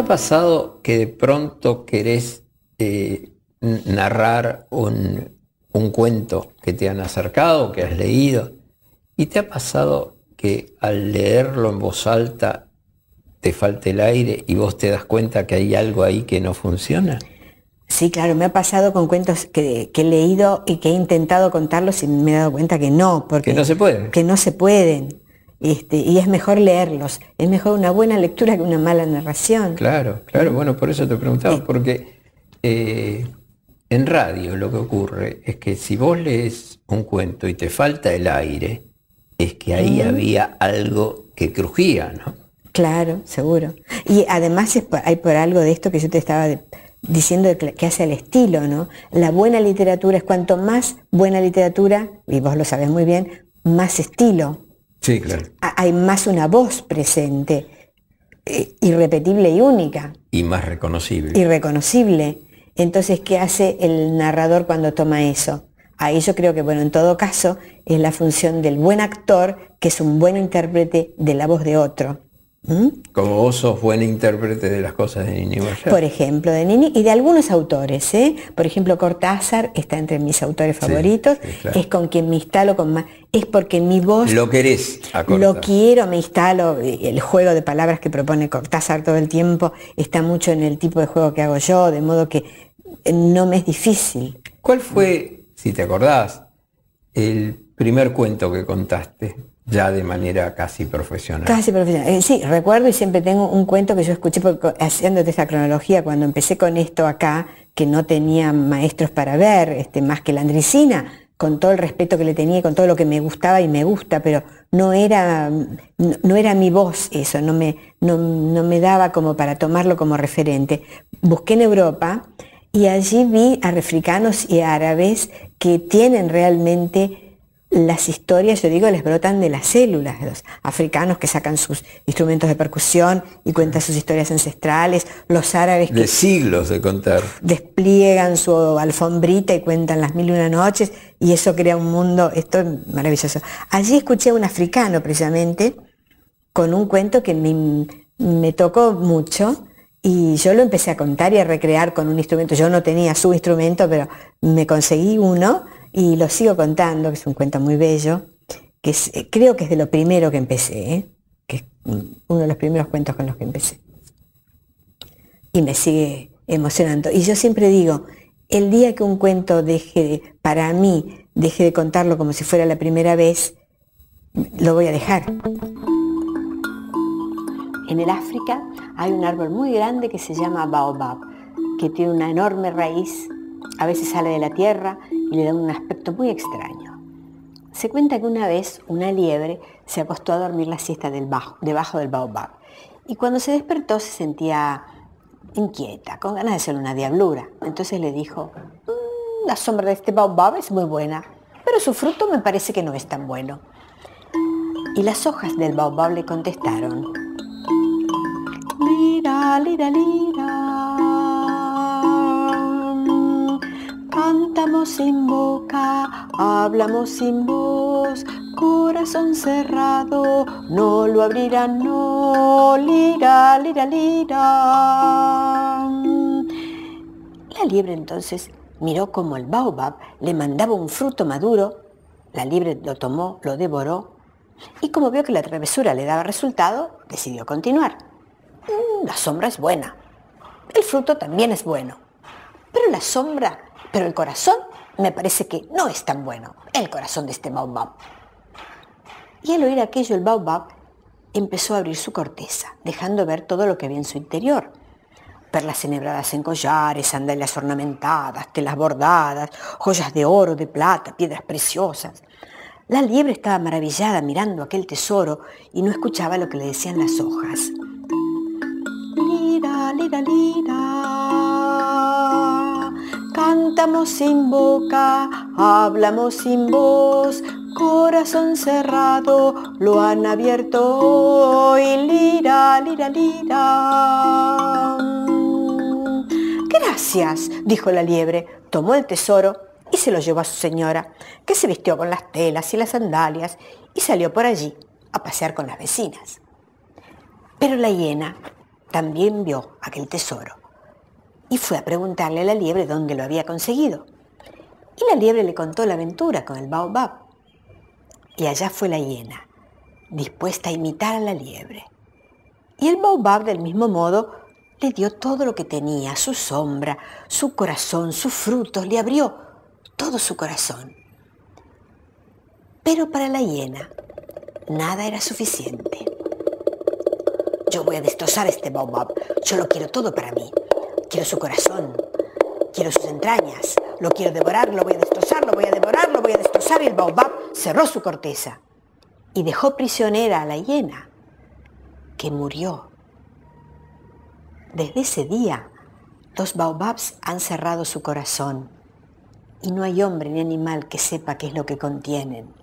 ha pasado que de pronto querés eh, narrar un, cuento que te han acercado, que has leído, y te ha pasado que al leerlo en voz alta te falta el aire y vos te das cuenta que hay algo ahí que no funciona? Sí, claro, me ha pasado con cuentos que, que he leído y que he intentado contarlos y me he dado cuenta que no, porque... Que no se pueden. Que no se pueden. Este, y es mejor leerlos. Es mejor una buena lectura que una mala narración. Claro, claro, bueno, por eso te preguntaba, porque eh, en radio lo que ocurre es que si vos lees un cuento y te falta el aire, es que ahí había algo que crujía, ¿no? Claro, seguro. Y además hay por algo de esto que yo te estaba diciendo que hace al estilo, ¿no? La buena literatura es cuanto más buena literatura, y vos lo sabés muy bien, más estilo. Sí, claro. Hay más una voz presente, eh, irrepetible y única. Y más reconocible. Irreconocible. Entonces, ¿qué hace el narrador cuando toma eso? Ahí yo creo que, bueno, en todo caso, es la función del buen actor, que es un buen intérprete de la voz de otro. ¿Mm? Como vos sos buen intérprete de las cosas de Nini Por ejemplo, de Nini y de algunos autores. ¿eh? Por ejemplo, Cortázar está entre mis autores favoritos. Es con quien me instalo con más. Es porque mi voz. Lo querés Lo quiero, me instalo. El juego de palabras que propone Cortázar todo el tiempo está mucho en el tipo de juego que hago yo, de modo que no me es difícil. ¿Cuál fue, si te acordás, el primer cuento que contaste? ya de manera casi profesional. Casi profesional. Eh, sí, recuerdo y siempre tengo un cuento que yo escuché porque, haciéndote esa cronología cuando empecé con esto acá, que no tenía maestros para ver, este, más que la andricina, con todo el respeto que le tenía con todo lo que me gustaba y me gusta, pero no era, no, era mi voz eso, no me, no, no me daba como para tomarlo como referente. Busqué en Europa y allí vi a africanos y árabes que tienen realmente las historias, yo digo, les brotan de las células, de los africanos que sacan sus instrumentos de percusión y cuentan sus historias ancestrales, los árabes que... De siglos de contar. Despliegan su alfombrita y cuentan las mil y una noches y eso crea un mundo, esto es maravilloso. Allí escuché a un africano precisamente con un cuento que me tocó mucho, y yo lo empecé a contar y a recrear con un instrumento. Yo no tenía su instrumento, pero me conseguí uno y lo sigo contando, que es un cuento muy bello, que eh, creo que es de lo primero que empecé, ¿eh? que es uno de los primeros cuentos con los que empecé. Y me sigue emocionando. Y yo siempre digo, el día que un cuento deje, para mí, deje de contarlo como si fuera la primera vez, lo voy a dejar. En el África hay un árbol muy grande que se llama baobab, que tiene una enorme raíz a veces sale de la tierra y le da un aspecto muy extraño. Se cuenta que una vez una liebre se acostó a dormir la siesta del debajo del baobab y cuando se despertó se sentía inquieta, con ganas de ser una diablura. Entonces le dijo, mm, la sombra de este baobab es muy buena, pero su fruto me parece que no es tan bueno. Y las hojas del baobab le contestaron, Cantamos sin boca, hablamos sin voz, corazón cerrado, no lo abrirán, no, lira, lira, lira. La liebre entonces miró como el baobab le mandaba un fruto maduro, la liebre lo tomó, lo devoró, y como vio que la travesura le daba resultado, decidió continuar. Mm, la sombra es buena, el fruto también es bueno, pero la sombra pero el corazón me parece que no es tan bueno, el corazón de este baobab. Y al oír aquello, el baobab empezó a abrir su corteza, dejando ver todo lo que había en su interior. Perlas enhebradas en collares, sandalias ornamentadas, telas bordadas, joyas de oro, de plata, piedras preciosas. La liebre estaba maravillada mirando aquel tesoro y no escuchaba lo que le decían las hojas. Cantamos sin boca, hablamos sin voz, corazón cerrado, lo han abierto hoy, lira, lira, lira. Gracias, dijo la liebre, tomó el tesoro y se lo llevó a su señora, que se vistió con las telas y las sandalias y salió por allí a pasear con las vecinas. Pero la hiena también vio aquel tesoro y fue a preguntarle a la liebre dónde lo había conseguido. Y la liebre le contó la aventura con el baobab. Y allá fue la hiena, dispuesta a imitar a la liebre. Y el baobab del mismo modo le dio todo lo que tenía, su sombra, su corazón, sus frutos, le abrió todo su corazón. Pero para la hiena, nada era suficiente. Yo voy a destrozar este baobab, yo lo quiero todo para mí, Quiero su corazón, quiero sus entrañas, lo quiero devorar, lo voy a destrozar, lo voy a devorar, lo voy a destrozar. Y el baobab cerró su corteza y dejó prisionera a la hiena, que murió. Desde ese día, los baobabs han cerrado su corazón y no hay hombre ni animal que sepa qué es lo que contienen.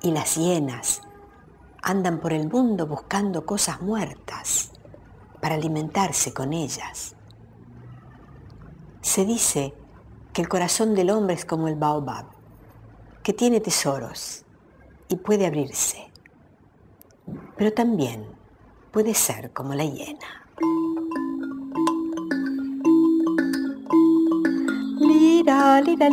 Y las hienas andan por el mundo buscando cosas muertas para alimentarse con ellas. Se dice que el corazón del hombre es como el baobab, que tiene tesoros y puede abrirse, pero también puede ser como la hiena. Lira, lira,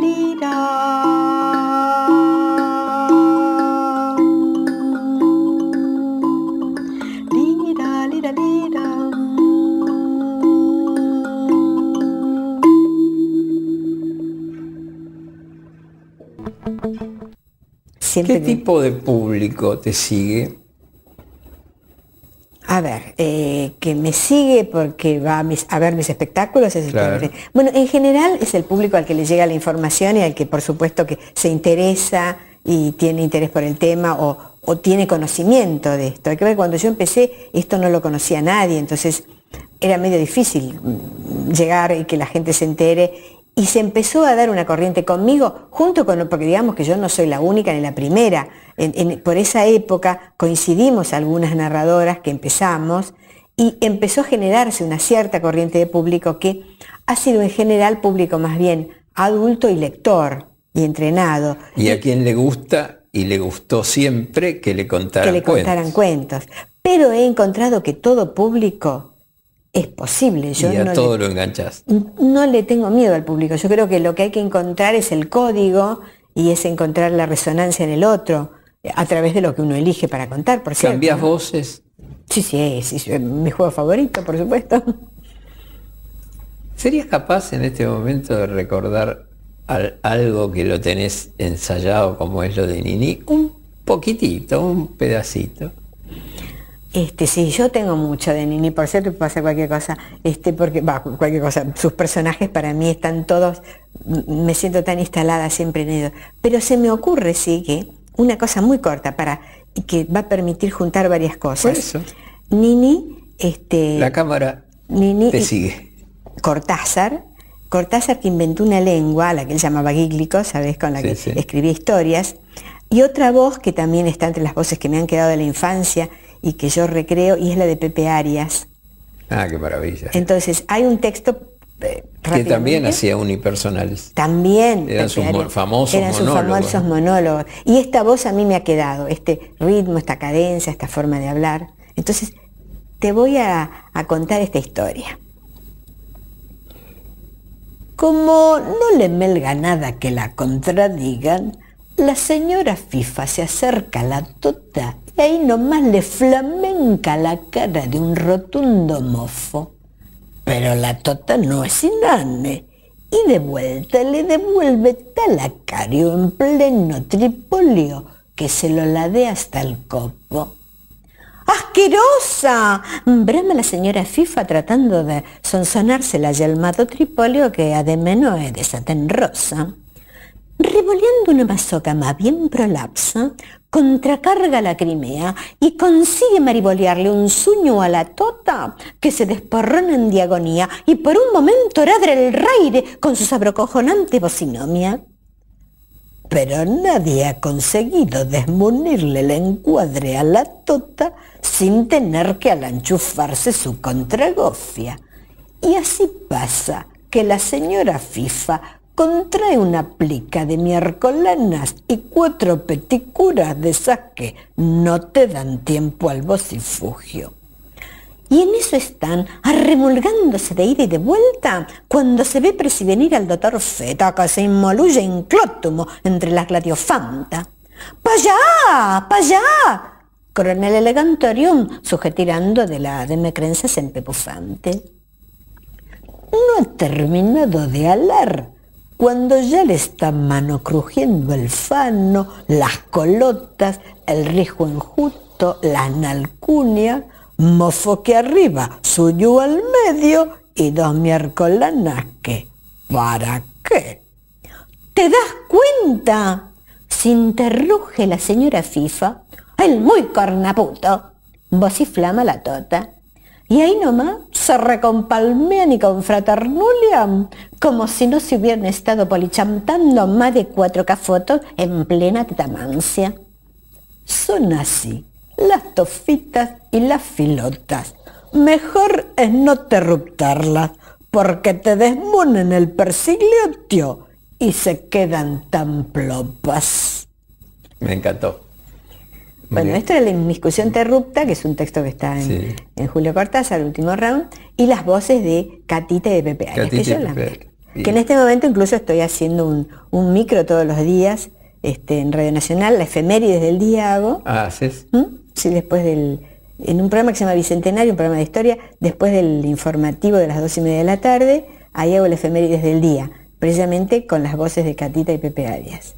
¿Qué tipo de público te sigue? A ver, eh, que me sigue porque va a, ver mis espectáculos. bueno, en general es el público al que le llega la información y al que por supuesto que se interesa y tiene interés por el tema o, tiene conocimiento de esto. Hay que ver, cuando yo empecé esto no lo conocía nadie, entonces era medio difícil mm, llegar y que la gente se entere y se empezó a dar una corriente conmigo, junto con, porque digamos que yo no soy la única ni la primera, por esa época coincidimos algunas narradoras que empezamos y empezó a generarse una cierta corriente de público que ha sido en general público más bien adulto y lector y entrenado. Y a quien le gusta y le gustó siempre que le contaran, que le contaran cuentos. Pero he encontrado que todo público es posible. Yo y a todo lo enganchas. No le tengo miedo al público. Yo creo que lo que hay que encontrar es el código y es encontrar la resonancia en el otro a través de lo que uno elige para contar, por cierto. ¿Cambias voces? Sí, sí, es, mi juego favorito, por supuesto. ¿Serías capaz en este momento de recordar algo que lo tenés ensayado como es lo de Nini? Un poquitito, un pedacito. Este, sí, yo tengo mucho de Nini por cierto, pasa cualquier cosa, este, porque, va, cualquier cosa, sus personajes para mí están todos, me siento tan instalada siempre en ellos. Pero se me ocurre, sí, que una cosa muy corta para, que va a permitir juntar varias cosas. Por eso. Nini, este. La cámara Nini sigue. Cortázar, Cortázar que inventó una lengua, la que él llamaba gíglico, ¿sabes? Con la que escribía historias. Y otra voz que también está entre las voces que me han quedado de la infancia, y que yo recreo, y es la de Pepe Arias. Ah, qué maravilla. Entonces, hay un texto... Eh, que también hacía unipersonales. También. Eran sus famosos monólogos. famosos monólogos. Y esta voz a mí me ha quedado, este ritmo, esta cadencia, esta forma de hablar. Entonces, te voy a, a contar esta historia. Como no le melga nada que la contradigan, la señora Fifa se acerca a la tota y ahí nomás le flamenca la cara de un rotundo mofo. Pero la tota no es inane y de vuelta le devuelve tal acario en pleno tripolio que se lo ladea hasta el copo. ¡Asquerosa! Brama la señora Fifa tratando de sonsonarse la mato tripolio que ademeno es rosa. Revoleando una masócama bien prolapsa, contracarga la Crimea y consigue maribolearle un suño a la tota que se desporrona en diagonía y por un momento radra el raire con su sabrocojonante bocinomia. Pero nadie ha conseguido desmunirle el encuadre a la tota sin tener que alanchufarse su contragofia. Y así pasa que la señora FIFA contrae una plica de miércolanas y cuatro peticuras de saque. No te dan tiempo al vocifugio. Y en eso están, arremolgándose de ida y de vuelta, cuando se ve presivenir al doctor Feta, que se inmoluye inclótumo entre las gladiofanta. ¡Pa allá! pa allá! Coronel elegantorium, sujetirando de la demecrenza sempepufante. No ha terminado de alar cuando ya le está mano crujiendo el fano, las colotas, el rijo injusto, la nalcunia, mofoque arriba, suyo al medio y dos miércoles nasque. ¿Para qué? ¿Te das cuenta? Se interruge la señora FIFA, el muy cornaputo, vociflama la tota. Y ahí nomás se recompalmean y confraternulian, como si no se hubieran estado polichantando más de 4K fotos en plena tetamancia. Son así, las tofitas y las filotas. Mejor es no ruptarlas, porque te desmunen el persigliotio y se quedan tan plopas. Me encantó. bueno, esto es la inmiscusión terrupta, que es un texto que está en, Julio Cortázar, el último round, y las voces de Catita y Pepe que las que en este momento incluso estoy haciendo un, micro todos los días este, en Radio Nacional, la efemérides del día hago. Ah, ¿haces? ¿Mm? Sí, después del... En un programa que se llama Bicentenario, un programa de historia, después del informativo de las dos y media de la tarde, ahí hago la efemérides del día, precisamente con las voces de Catita y Pepe Arias.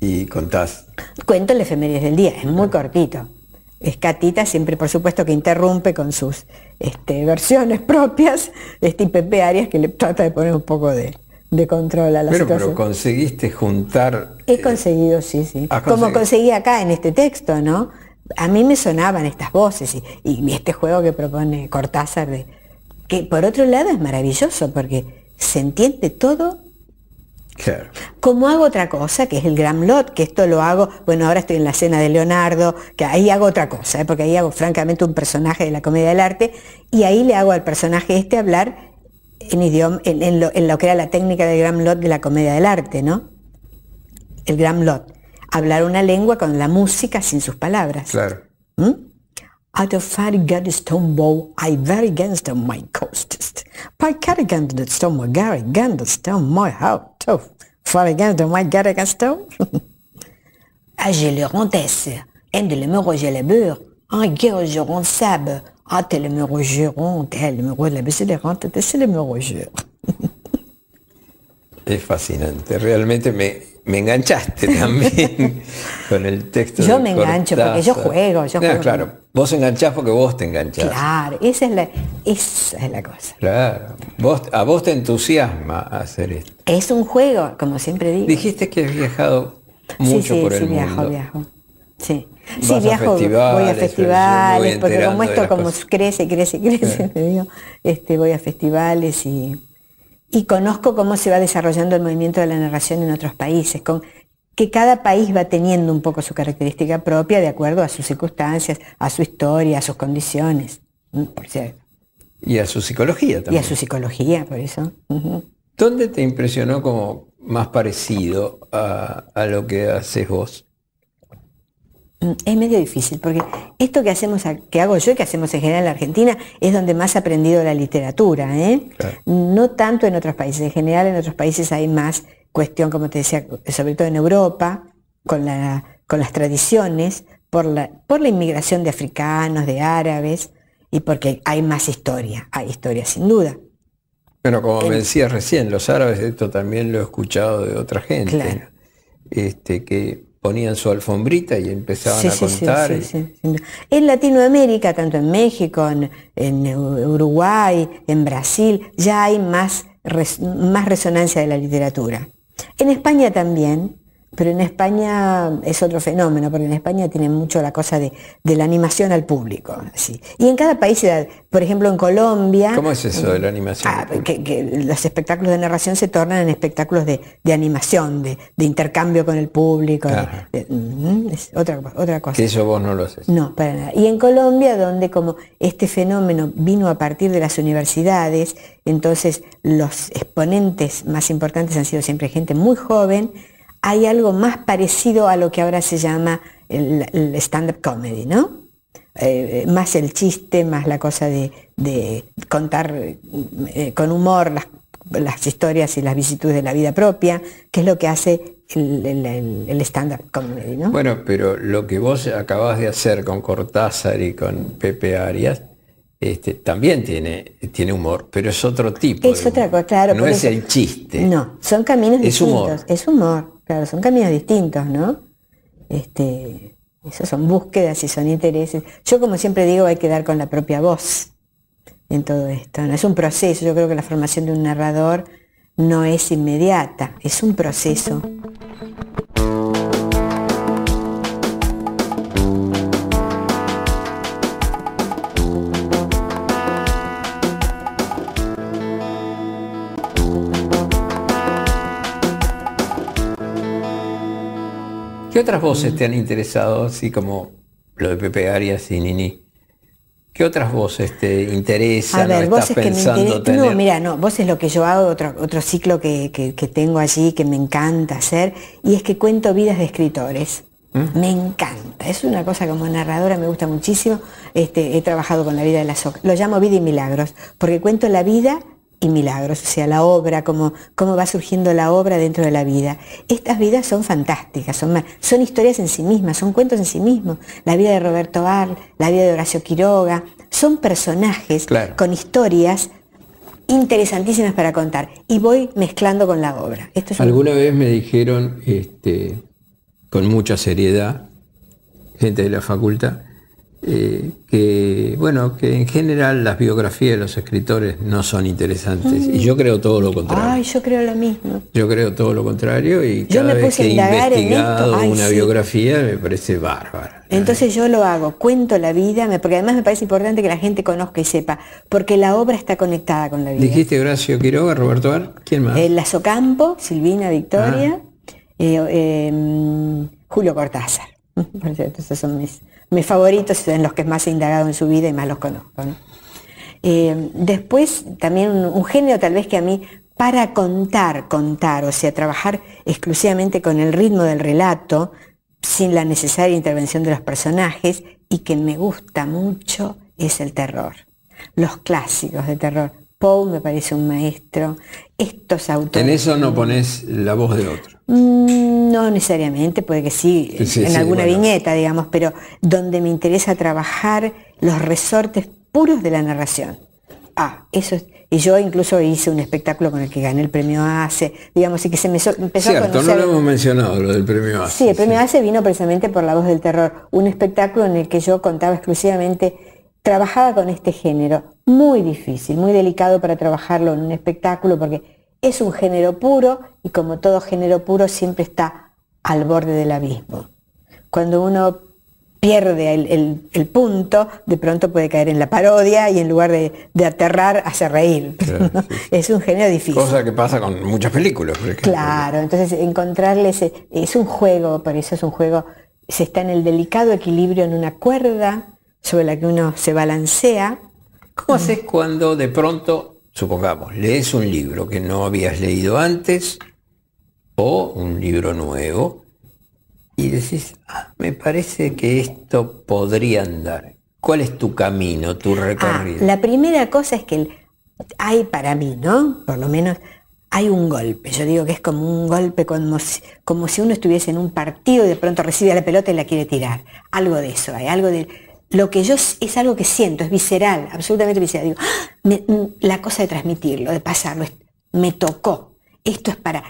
¿Y contás? Cuento la efemérides del día, es muy cortito. Escatita siempre, por supuesto, que interrumpe con sus este, versiones propias, este, y Pepe Arias que le trata de poner un poco de, control a la pero, Pero conseguiste juntar... He eh, conseguido, sí, sí. Como conseguí acá en este texto, ¿no? A mí me sonaban estas voces y, y este juego que propone Cortázar, de, que por otro lado es maravilloso porque se entiende todo Claro. Como hago otra cosa, que es el lot que esto lo hago, bueno, ahora estoy en la cena de Leonardo, que ahí hago otra cosa, ¿eh? porque ahí hago francamente un personaje de la comedia del arte, y ahí le hago al personaje este hablar en, idioma, en, lo, que era la técnica del lot de la comedia del arte, ¿no? El lot Hablar una lengua con la música sin sus palabras. Claro. ¿Mm? at de very stone I very against my costest. By cat against the my gar against how tough. against my gar against A je le rendais, de le me roger le beurre, en guerre je rends sable, ah, tel me roger rond, tel me roger le beurre, c'est le rente, me Es fascinante, realmente me, me enganchaste también con el texto. Yo me engancho porque yo juego, yo Claro, vos enganchás porque vos te enganchás. Claro, esa es la, es la cosa. Claro, vos, a vos te entusiasma hacer esto. Es un juego, como siempre digo. Dijiste que has viajado mucho sí, sí, por el sí, mundo. Sí, viajo, viajo. Sí. Sí, viajo, voy a festivales, porque como esto como crece, crece, crece, te eh. digo, este, voy a festivales y y conozco cómo se va desarrollando el movimiento de la narración en otros países, con que cada país va teniendo un poco su característica propia de acuerdo a sus circunstancias, a su historia, a sus condiciones, por cierto. Y a su psicología también. Y a su psicología, por eso. ¿Dónde te impresionó como más parecido a, a lo que haces vos? Mm, es medio difícil, porque esto que hacemos, que hago yo y que hacemos en general en la Argentina, es donde más he aprendido la literatura, ¿eh? No tanto en otros países. En general en otros países hay más cuestión, como te decía, sobre todo en Europa, con, la, con las tradiciones, por la, por la inmigración de africanos, de árabes, y porque hay más historia, hay historia sin duda. Bueno, como me decías recién, los árabes, esto también lo he escuchado de otra gente, este, que ponían su alfombrita y empezaban a contar. en Latinoamérica, tanto en México, en, Uruguay, en Brasil, ya hay más, más resonancia de la literatura. En España también, pero en España es otro fenómeno, porque en España tienen mucho la cosa de, de la animación al público. Y en cada país, por ejemplo en Colombia... ¿Cómo es eso de la animación? Ah, que, los espectáculos de narración se tornan en espectáculos de, de animación, de, intercambio con el público. es otra, otra cosa. Que eso vos no lo haces. No, para nada. Y en Colombia, donde como este fenómeno vino a partir de las universidades, entonces los exponentes más importantes han sido siempre gente muy joven, hay algo más parecido a lo que ahora se llama el, stand-up comedy, ¿no? Eh, más el chiste, más la cosa de, contar eh, con humor las, las, historias y las vicitudes de la vida propia, que es lo que hace el, stand-up comedy, ¿no? Bueno, pero lo que vos acabás de hacer con Cortázar y con Pepe Arias, este, también tiene, tiene humor, pero es otro tipo. Es otra cosa, claro. No es el chiste. No, son caminos distintos. Es humor. Claro, son caminos distintos, ¿no? Este, esas son búsquedas y son intereses. Yo como siempre digo, hay que dar con la propia voz en todo esto. Es un proceso, yo creo que la formación de un narrador no es inmediata, es un proceso. ¿Qué otras voces te han interesado, así como lo de Pepe Arias y Nini? ¿Qué otras voces te interesan? A ver, voces que me interesan... No, mira, no, voces lo que yo hago, otro, ciclo que, tengo allí, que me encanta hacer, y es que cuento vidas de escritores. ¿Mm? Me encanta, es una cosa como narradora, me gusta muchísimo. Este, he trabajado con la vida de la SOC. Lo llamo vida y milagros, porque cuento la vida y milagros, o sea, la obra, cómo, cómo va surgiendo la obra dentro de la vida. Estas vidas son fantásticas, son, son historias en sí mismas, son cuentos en sí mismos. La vida de Roberto Arl la vida de Horacio Quiroga, son personajes con historias interesantísimas para contar. Y voy mezclando con la obra. Alguna vez me dijeron, este, con mucha seriedad, gente de la facultad, eh, que, bueno, que en general las biografías de los escritores no son interesantes. Y yo creo todo lo contrario. Ay, yo creo lo mismo. Yo creo todo lo contrario y cada vez que he investigado una biografía me parece bárbara. Entonces yo lo hago, cuento la vida, porque además me parece importante que la gente conozca y sepa, porque la obra está conectada con la vida. Dijiste Horacio Quiroga, Roberto Ar, ¿quién más? El eh, Silvina Victoria, ah. eh, mm, Julio Cortázar. Entonces son mis mis favoritos son los que más he indagado en su vida y más los conozco. Eh, después, también un, un, género tal vez que a mí, para contar, contar, o sea, trabajar exclusivamente con el ritmo del relato, sin la necesaria intervención de los personajes, y que me gusta mucho, es el terror. Los clásicos de terror. Poe me parece un maestro. Estos autores. En eso no pones la voz de otro. Mm, no necesariamente, puede que sí, en alguna viñeta, digamos, pero donde me interesa trabajar los resortes puros de la narración. Ah, eso es. Y yo incluso hice un espectáculo con el que gané el premio ACE, digamos, y que se me empezó a no lo hemos mencionado, lo del premio ACE. Sí, el premio ACE vino precisamente por La Voz del Terror, un espectáculo en el que yo contaba exclusivamente Trabajaba con este género. Muy difícil, muy delicado para trabajarlo en un espectáculo porque es un género puro y como todo género puro siempre está al borde del abismo. Cuando uno pierde el, punto, de pronto puede caer en la parodia y en lugar de, aterrar, hace reír. Es un género difícil. Cosa que pasa con muchas películas, por ejemplo. Claro, entonces encontrarle es un juego, por eso es un juego, se está en el delicado equilibrio en una cuerda sobre la que uno se balancea. ¿Cómo es cuando de pronto, supongamos, lees un libro que no habías leído antes o un libro nuevo y decís, ah, me parece que esto podría andar? ¿Cuál es tu camino, tu ah, recorrido? la primera cosa es que hay para mí, ¿no? Por lo menos hay un golpe. Yo digo que es como un golpe, como como si uno estuviese en un partido y de pronto recibe la pelota y la quiere tirar. Algo de eso, hay algo de lo que yo es algo que siento, es visceral, absolutamente visceral. Digo, ¡ah! mm, la cosa de transmitirlo, de pasarlo, me tocó. Esto es para.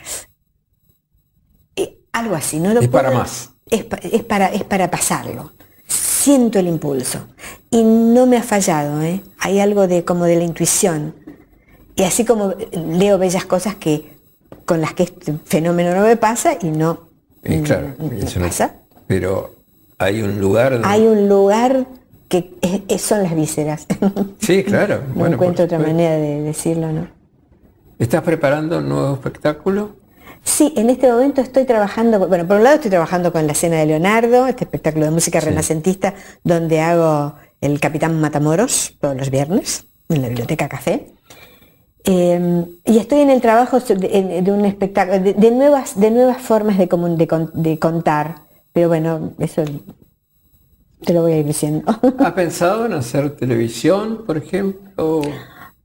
Eh, algo así, no lo Es para más. Es, para, es para pasarlo. Siento el impulso. Y no me ha fallado, ¿eh? Hay algo de como de la intuición. Y así como eh, leo bellas cosas que con las que este fenómeno no me pasa y no. Eh, claro, pasa. pero hay un lugar. Hay un lugar que son las vísceras. Sí, claro. no bueno, encuentro otra manera de decirlo, ¿no? ¿Estás preparando un nuevo espectáculo? Sí, en este momento estoy trabajando, bueno, por un lado estoy trabajando con la escena de Leonardo, este espectáculo de música renacentista, donde hago el Capitán Matamoros todos los viernes, en la Biblioteca Café. Em, y estoy en el trabajo de, un espectáculo, de, nuevas, de nuevas formas de, de contar pero bueno, eso te lo voy a ir diciendo. ¿Has pensado en hacer televisión, por ejemplo?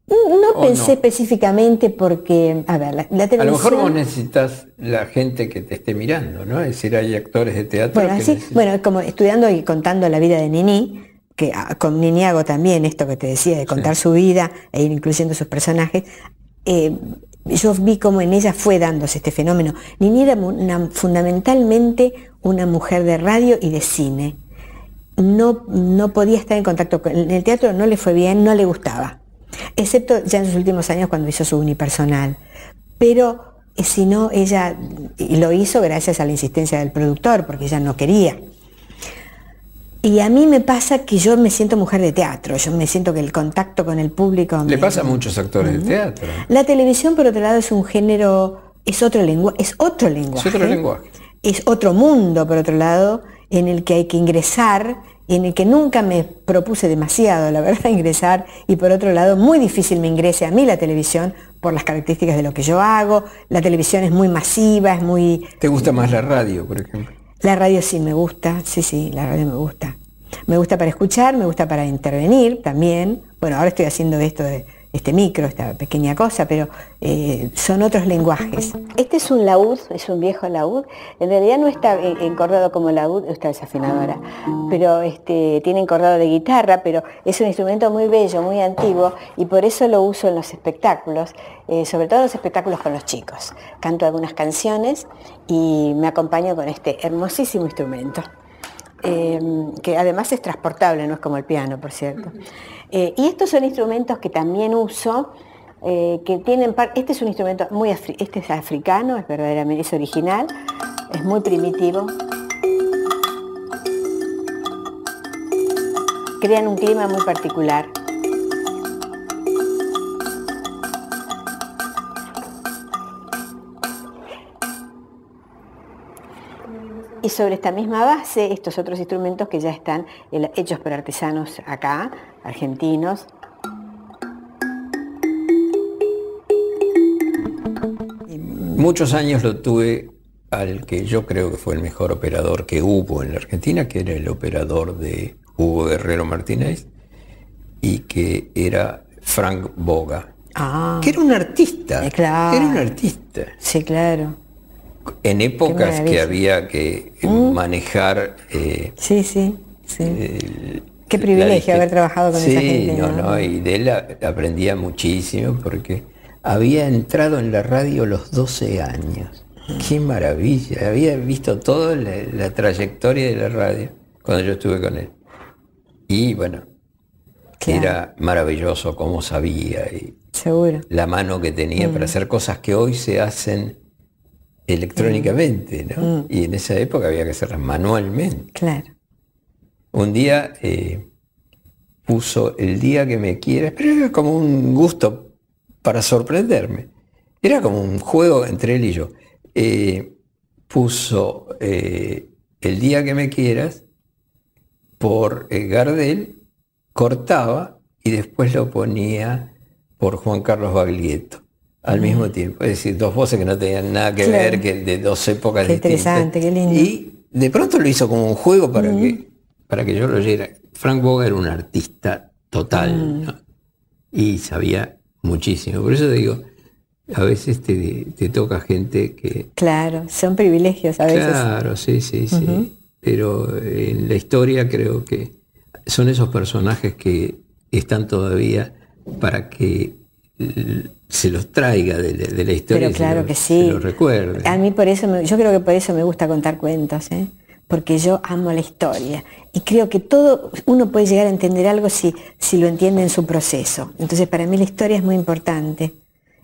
No pensé específicamente porque, a ver, la, televisión... A lo mejor vos necesitas la gente que te esté mirando, ¿no? Es decir, hay actores de teatro. Bueno, así, bueno como estudiando y contando la vida de Nini, que ah, con Nini hago también esto que te decía de contar su vida e ir incluyendo sus personajes, eh, yo vi cómo en ella fue dándose este fenómeno. Nini era fundamentalmente una mujer de radio y de cine. No, no podía estar en contacto con en el teatro, no le fue bien, no le gustaba. Excepto ya en sus últimos años cuando hizo su unipersonal. Pero eh, si no, ella lo hizo gracias a la insistencia del productor, porque ella no quería. Y a mí me pasa que yo me siento mujer de teatro, yo me siento que el contacto con el público... Le pasa a muchos actores de teatro. La televisión, por otro lado, es un género, es otro, lengua, es otro lenguaje. Es otro lenguaje. Es otro mundo, por otro lado, en el que hay que ingresar, en el que nunca me propuse demasiado, la verdad, ingresar, y por otro lado, muy difícil me ingrese a mí la televisión por las características de lo que yo hago, la televisión es muy masiva, es muy... ¿Te gusta más la radio, por ejemplo? La radio sí me gusta, sí, sí, la radio me gusta. Me gusta para escuchar, me gusta para intervenir también. Bueno, ahora estoy haciendo esto de este micro, esta pequeña cosa, pero eh, son otros lenguajes. Este es un laúd, es un viejo laúd. En realidad no está encordado como laúd, está desafinado ahora, pero este, tiene encordado de guitarra, pero es un instrumento muy bello, muy antiguo, y por eso lo uso en los espectáculos, eh, sobre todo en los espectáculos con los chicos. Canto algunas canciones y me acompaño con este hermosísimo instrumento. Em, que además es transportable, no es como el piano, por cierto. Eh, y estos son instrumentos que también uso, eh, que tienen este es un instrumento muy este es africano, es verdaderamente es original, es muy primitivo. Crean un clima muy particular. y sobre esta misma base estos otros instrumentos que ya están eh, hechos por artesanos acá, argentinos. Muchos años lo tuve al que yo creo que fue el mejor operador que hubo en la Argentina, que era el operador de Hugo Guerrero Martínez, y que era Frank Boga, ah. que era un artista, eh, era un artista. Sí, claro en épocas que había que eh, ¿Mm? manejar... Eh, sí, sí, sí. Qué privilegio haber trabajado con esa gente. Sí, no, no, y de él aprendía muchísimo porque había entrado en la radio los 12 años. Qué maravilla, había visto toda la, trayectoria de la radio cuando yo estuve con él. Y bueno, que era maravilloso cómo sabía y Seguro. la mano que tenía para mm. hacer cosas que hoy se hacen electrónicamente, ¿no? Mm. Y en esa época había que hacerlas manualmente. Claro. Un día eh, puso el día que me quieras, pero era como un gusto para sorprenderme. Era como un juego entre él y yo. Eh, puso eh, el día que me quieras por Gardel, cortaba y después lo ponía por Juan Carlos Baglietto al mismo tiempo. Es decir, dos voces que no tenían nada que ver, que de dos épocas qué Interesante, qué lindo. Y de pronto lo hizo como un juego para, que, para que yo lo oyera. Frank Boga era un artista total y sabía muchísimo. Por eso te digo, a veces te, toca gente que... Claro, son privilegios a veces. Claro, sí, sí, sí. Pero en la historia creo que son esos personajes que están todavía para que se los traiga de, la historia. Pero claro que sí. A mí por eso, yo creo que por eso me gusta contar cuentos, ¿eh? porque yo amo la historia y creo que todo uno puede llegar a entender algo si, si lo entiende en su proceso. Entonces para mí la historia es muy importante,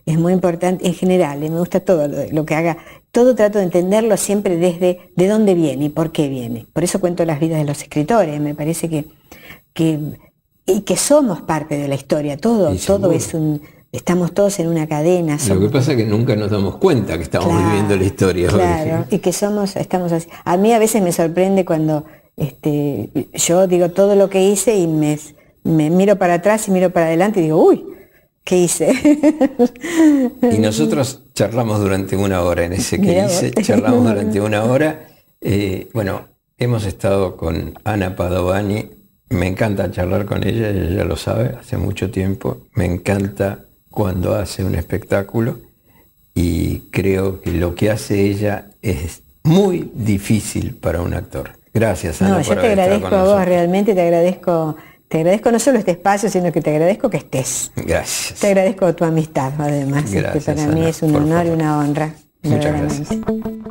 es muy importante en general, y ¿eh? me gusta todo lo, que haga, todo trato de entenderlo siempre desde de dónde viene y por qué viene. Por eso cuento las vidas de los escritores, me parece que, que y que somos parte de la historia, todo, todo es un Estamos todos en una cadena. Lo que pasa es que nunca nos damos cuenta que estamos viviendo la historia. Claro, y que somos, estamos así. A mí a veces me sorprende cuando este, yo digo todo lo que hice y me, me miro para atrás y miro para adelante y digo, uy, ¿qué hice? y nosotros charlamos durante una hora en ese que hice, charlamos durante una hora. Eh, bueno, hemos estado con Ana Padovani, me encanta charlar con ella, ella lo sabe, hace mucho tiempo, me encanta cuando hace un espectáculo y creo que lo que hace ella es muy difícil para un actor. Gracias, Ana. No, yo te agradezco a vos, realmente te agradezco. Te agradezco no solo este espacio, sino que te agradezco que estés. Gracias. Te agradezco tu amistad, además, que este, para mí es un honor y una honra. Muchas gracias.